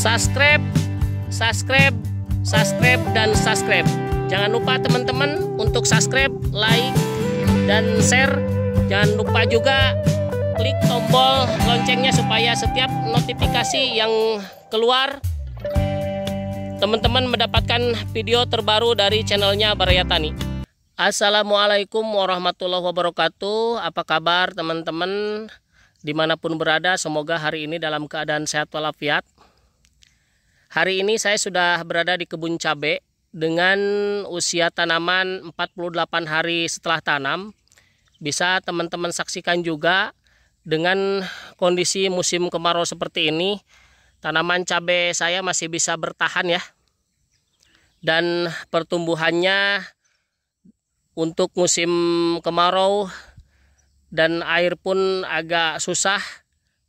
subscribe, subscribe, subscribe, dan subscribe. Jangan lupa teman-teman untuk subscribe, like, dan share. Jangan lupa juga klik tombol loncengnya supaya setiap notifikasi yang keluar teman-teman mendapatkan video terbaru dari channelnya Baraya Tani. Assalamualaikum warahmatullahi wabarakatuh. Apa kabar teman-teman? Dimanapun berada, semoga hari ini dalam keadaan sehat walafiat. Hari ini saya sudah berada di kebun cabai dengan usia tanaman 48 hari setelah tanam. Bisa teman-teman saksikan juga dengan kondisi musim kemarau seperti ini, tanaman cabai saya masih bisa bertahan ya. Dan pertumbuhannya untuk musim kemarau dan air pun agak susah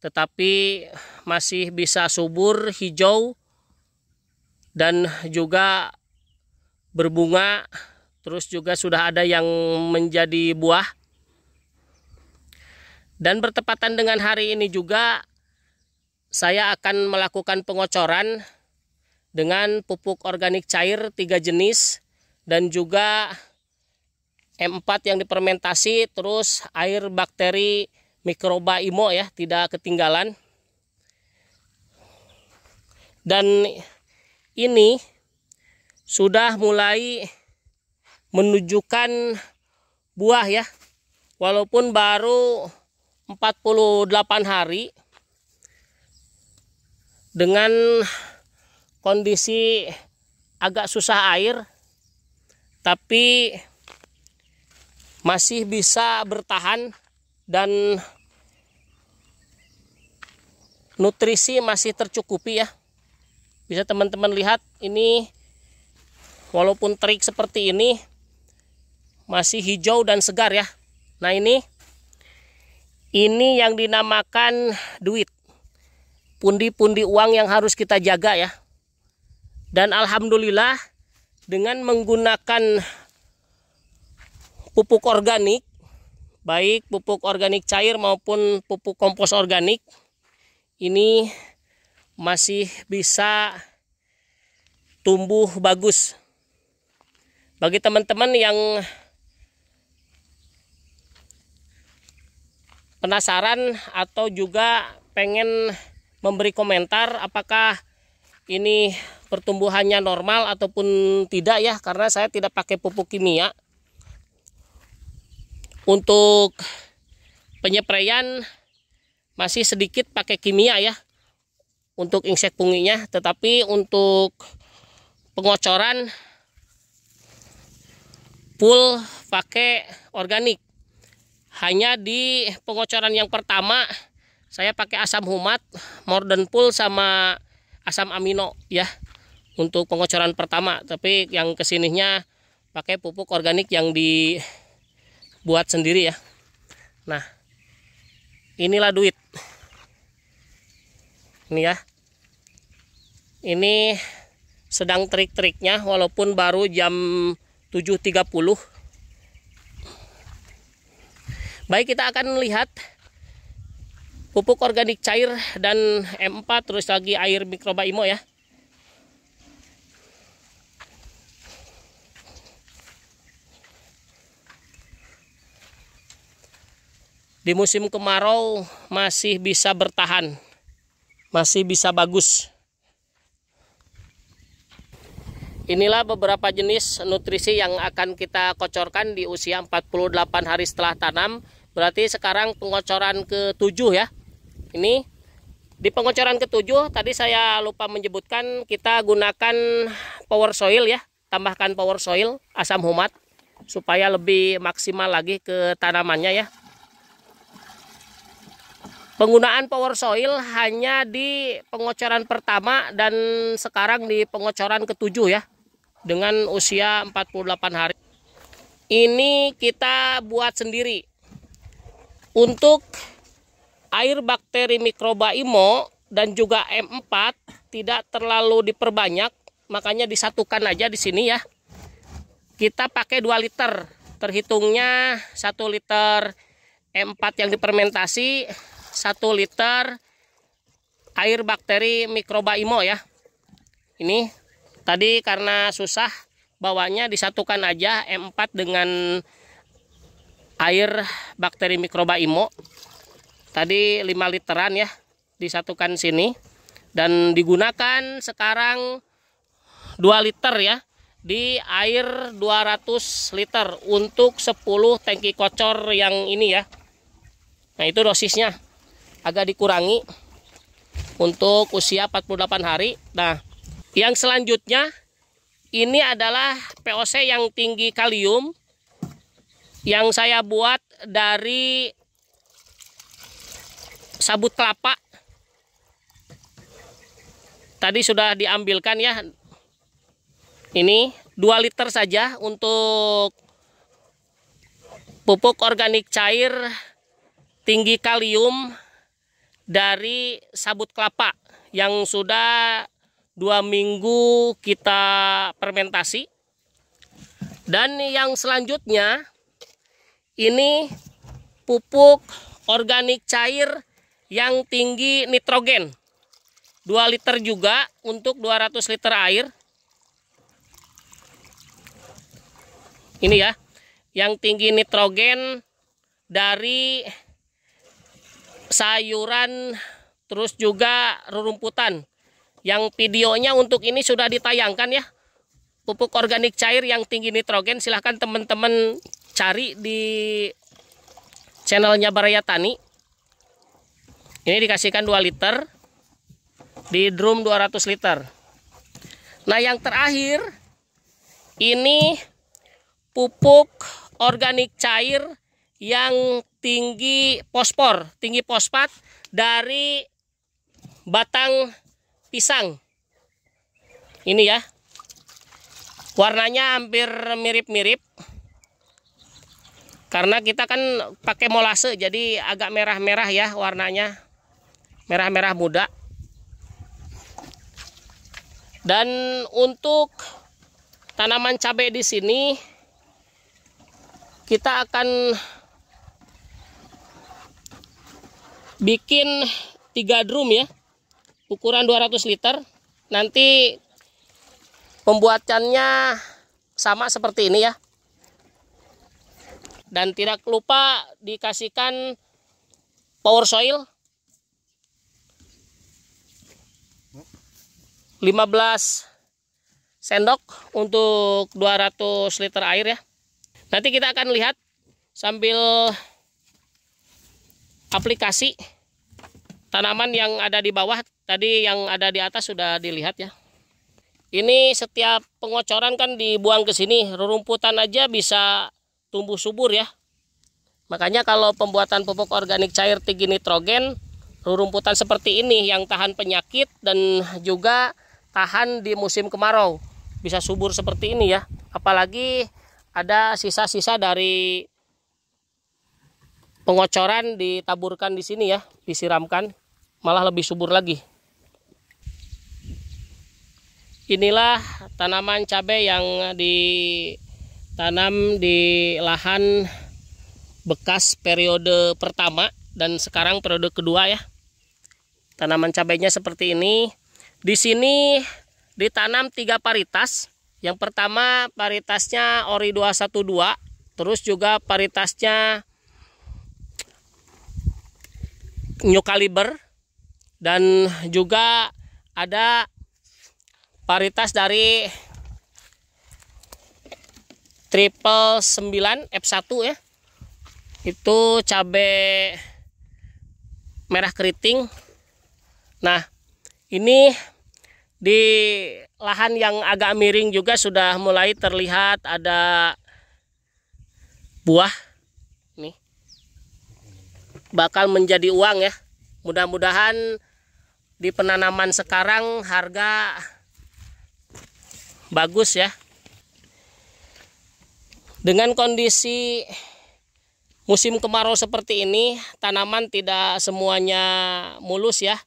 tetapi masih bisa subur hijau dan juga berbunga terus juga sudah ada yang menjadi buah dan bertepatan dengan hari ini juga saya akan melakukan pengocoran dengan pupuk organik cair tiga jenis dan juga M4 yang dipermentasi terus air bakteri mikroba IMO ya tidak ketinggalan dan ini sudah mulai menunjukkan buah ya walaupun baru 48 hari dengan kondisi agak susah air tapi masih bisa bertahan dan nutrisi masih tercukupi ya bisa teman-teman lihat ini walaupun terik seperti ini masih hijau dan segar ya nah ini ini yang dinamakan duit pundi-pundi uang yang harus kita jaga ya dan alhamdulillah dengan menggunakan pupuk organik baik pupuk organik cair maupun pupuk kompos organik ini masih bisa tumbuh bagus. Bagi teman-teman yang penasaran atau juga pengen memberi komentar apakah ini pertumbuhannya normal ataupun tidak ya karena saya tidak pakai pupuk kimia. Untuk penyepraian masih sedikit pakai kimia ya untuk insek punginya tetapi untuk pengocoran full pakai organik hanya di pengocoran yang pertama saya pakai asam humat modern full sama asam amino ya untuk pengocoran pertama tapi yang kesininya pakai pupuk organik yang dibuat sendiri ya nah inilah duit ini ya ini sedang trik-triknya walaupun baru jam 7.30 baik kita akan lihat pupuk organik cair dan M4 terus lagi air mikroba IMO ya di musim kemarau masih bisa bertahan masih bisa bagus Inilah beberapa jenis nutrisi yang akan kita kocorkan di usia 48 hari setelah tanam. Berarti sekarang pengocoran ke-7 ya. Ini di pengocoran ke-7 tadi saya lupa menyebutkan kita gunakan power soil ya. Tambahkan power soil asam humat supaya lebih maksimal lagi ke tanamannya ya. Penggunaan power soil hanya di pengocoran pertama dan sekarang di pengocoran ketujuh ya. Dengan usia 48 hari. Ini kita buat sendiri. Untuk air bakteri mikroba IMO dan juga M4 tidak terlalu diperbanyak. Makanya disatukan aja di sini ya. Kita pakai 2 liter. Terhitungnya 1 liter M4 yang dipermentasi 1 liter air bakteri mikroba IMO ya. Ini tadi karena susah bawahnya disatukan aja M4 dengan air bakteri mikroba IMO. Tadi 5 literan ya disatukan sini dan digunakan sekarang 2 liter ya di air 200 liter untuk 10 tangki kocor yang ini ya. Nah, itu dosisnya agak dikurangi untuk usia 48 hari. Nah, yang selanjutnya ini adalah POC yang tinggi kalium yang saya buat dari sabut kelapa. Tadi sudah diambilkan ya. Ini 2 liter saja untuk pupuk organik cair tinggi kalium dari sabut kelapa yang sudah dua minggu kita fermentasi dan yang selanjutnya ini pupuk organik cair yang tinggi nitrogen 2 liter juga untuk 200 liter air ini ya yang tinggi nitrogen dari sayuran, terus juga rerumputan. Yang videonya untuk ini sudah ditayangkan ya. Pupuk organik cair yang tinggi nitrogen silahkan teman-teman cari di channelnya Baraya Tani. Ini dikasihkan 2 liter di drum 200 liter. Nah, yang terakhir ini pupuk organik cair yang tinggi pospor, tinggi fosfat dari batang pisang. Ini ya. Warnanya hampir mirip-mirip. Karena kita kan pakai molase jadi agak merah-merah ya warnanya. Merah-merah muda. Dan untuk tanaman cabai di sini kita akan bikin tiga drum ya ukuran 200 liter nanti pembuatannya sama seperti ini ya dan tidak lupa dikasihkan power soil 15 sendok untuk 200 liter air ya nanti kita akan lihat sambil aplikasi tanaman yang ada di bawah tadi yang ada di atas sudah dilihat ya ini setiap pengocoran kan dibuang ke sini rerumputan aja bisa tumbuh subur ya makanya kalau pembuatan pupuk organik cair tinggi nitrogen rerumputan seperti ini yang tahan penyakit dan juga tahan di musim kemarau bisa subur seperti ini ya apalagi ada sisa-sisa dari pengocoran ditaburkan di sini ya, disiramkan, malah lebih subur lagi. Inilah tanaman cabai yang ditanam di lahan bekas periode pertama dan sekarang periode kedua ya. Tanaman cabainya seperti ini. Di sini ditanam tiga paritas. Yang pertama paritasnya ori 212, terus juga paritasnya new caliber dan juga ada paritas dari triple 9 F1 ya itu cabe merah keriting nah ini di lahan yang agak miring juga sudah mulai terlihat ada buah bakal menjadi uang ya mudah-mudahan di penanaman sekarang harga bagus ya dengan kondisi musim kemarau seperti ini tanaman tidak semuanya mulus ya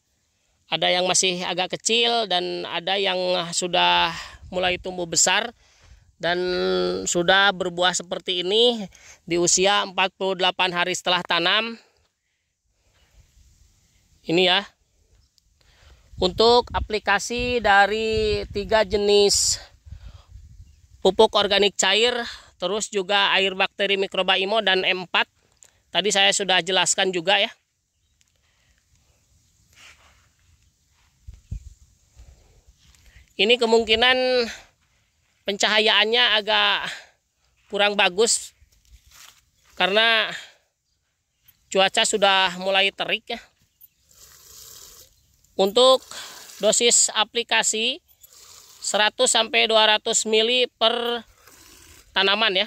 ada yang masih agak kecil dan ada yang sudah mulai tumbuh besar dan sudah berbuah seperti ini di usia 48 hari setelah tanam ini ya untuk aplikasi dari tiga jenis pupuk organik cair terus juga air bakteri mikroba IMO dan M4 tadi saya sudah jelaskan juga ya ini kemungkinan pencahayaannya agak kurang bagus karena cuaca sudah mulai terik ya untuk dosis aplikasi 100 sampai 200 mili per tanaman ya.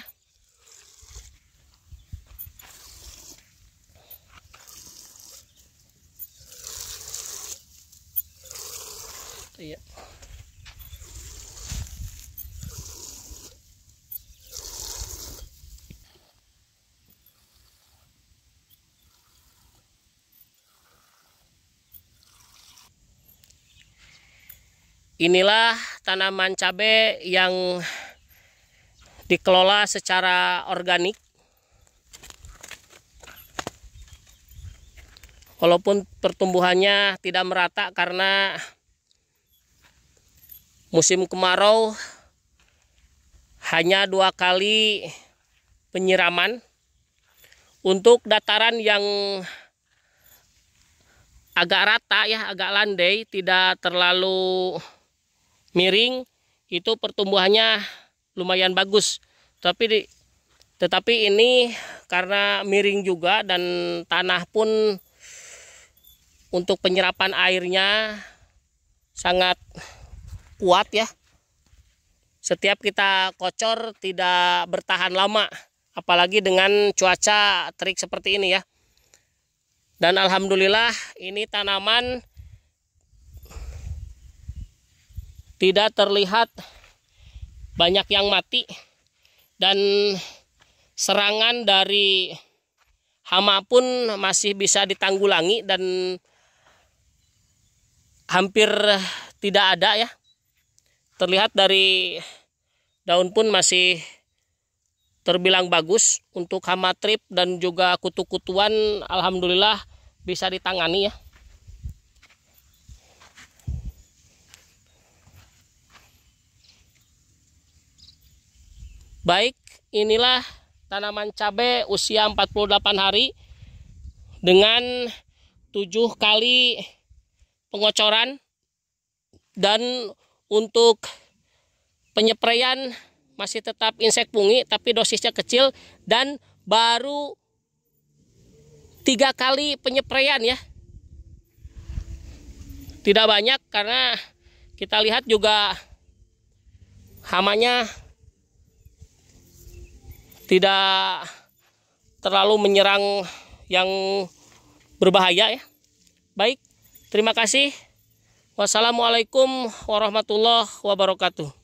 Inilah tanaman cabai yang dikelola secara organik. Walaupun pertumbuhannya tidak merata karena musim kemarau hanya dua kali penyiraman. Untuk dataran yang agak rata ya, agak landai, tidak terlalu miring itu pertumbuhannya lumayan bagus tapi di, tetapi ini karena miring juga dan tanah pun untuk penyerapan airnya sangat kuat ya setiap kita kocor tidak bertahan lama apalagi dengan cuaca terik seperti ini ya dan alhamdulillah ini tanaman tidak terlihat banyak yang mati dan serangan dari hama pun masih bisa ditanggulangi dan hampir tidak ada ya terlihat dari daun pun masih terbilang bagus untuk hama trip dan juga kutu-kutuan alhamdulillah bisa ditangani ya Baik, inilah tanaman cabai usia 48 hari dengan 7 kali pengocoran dan untuk penyepraian masih tetap insek pungi tapi dosisnya kecil dan baru tiga kali penyepraian ya tidak banyak karena kita lihat juga hamanya tidak terlalu menyerang yang berbahaya ya. Baik, terima kasih. Wassalamualaikum warahmatullahi wabarakatuh.